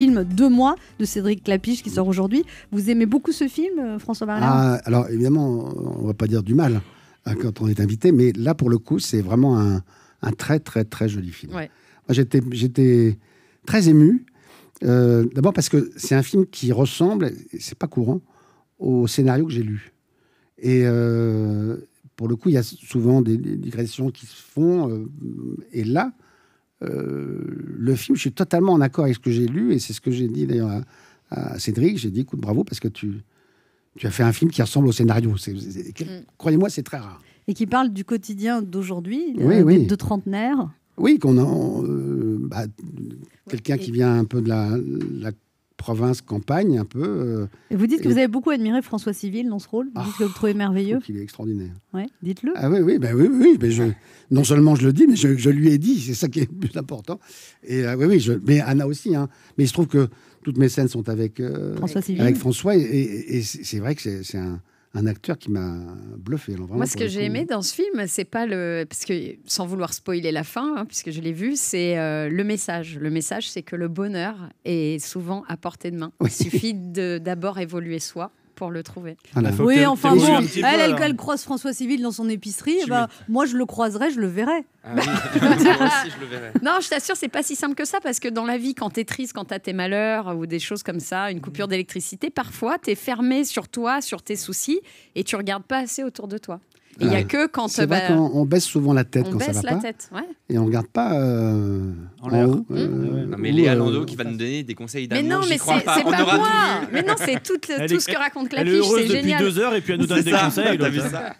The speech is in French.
film Deux mois de Cédric Clapiche qui sort aujourd'hui. Vous aimez beaucoup ce film, euh, François Barlin ah, Alors évidemment, on va pas dire du mal hein, quand on est invité, mais là pour le coup, c'est vraiment un, très très très joli film. J'étais très ému. Euh, d'abord parce que c'est un film qui ressemble, c'est pas courant, au scénario que j'ai lu. Et euh, pour le coup, il y a souvent des, digressions qui se font. et là, euh, le film, je suis totalement en accord avec ce que j'ai lu, et c'est ce que j'ai dit d'ailleurs à, Cédric. J'ai dit, écoute, bravo, parce que tu, tu as fait un film qui ressemble au scénario. Mm. Croyez-moi, c'est très rare. Et qui parle du quotidien d'aujourd'hui, euh, de trentenaire. Oui, qu'on euh, a bah, quelqu'un qui vient un peu de la, la province campagne un peu. Euh. Et vous dites que vous avez beaucoup admiré François Civil dans ce rôle, vous que vous trouvez ah, merveilleux. Il est extraordinaire. Ah oui, dites-le. oui, ben non seulement je le dis, mais je, lui ai dit, c'est ça qui est le plus important. Et euh, oui, mais Anna aussi. Hein. Mais il se trouve que toutes mes scènes sont avec euh, François Civil. Avec François, et c'est vrai que c'est un un acteur qui m'a bluffé. Moi, ce que j'ai aimé dans ce film, c'est pas le. Parce que, sans vouloir spoiler la fin, hein, puisque je l'ai vu, c'est euh, le message. Le message, c'est que le bonheur est souvent à portée de main. Il suffit d'abord évoluer soi pour le trouver. Ah, oui, enfin bon, elle, croise François Civil dans son épicerie, bah, moi je le croiserai, ah je le verrai Non, je t'assure, c'est pas si simple que ça parce que dans la vie, quand t'es triste, quand t'as tes malheurs ou des choses comme ça, une coupure mm. d'électricité, parfois t'es fermé sur toi, sur tes soucis et tu regardes pas assez autour de toi. Il n'y a ah que quand. C'est bah, on baisse souvent la tête quand ça va la Tête, ouais. Et on regarde pas euh, en, l'air. Mmh. Euh, ah non, mais Léa euh, Lando qui va nous donner des conseils d'amour. Mais non, mais c'est pas, pas moi. Mais non, c'est tout, ce que raconte Clapiche. C'est génial. Elle est heureuse depuis deux heures et puis elle nous donne des conseils. ça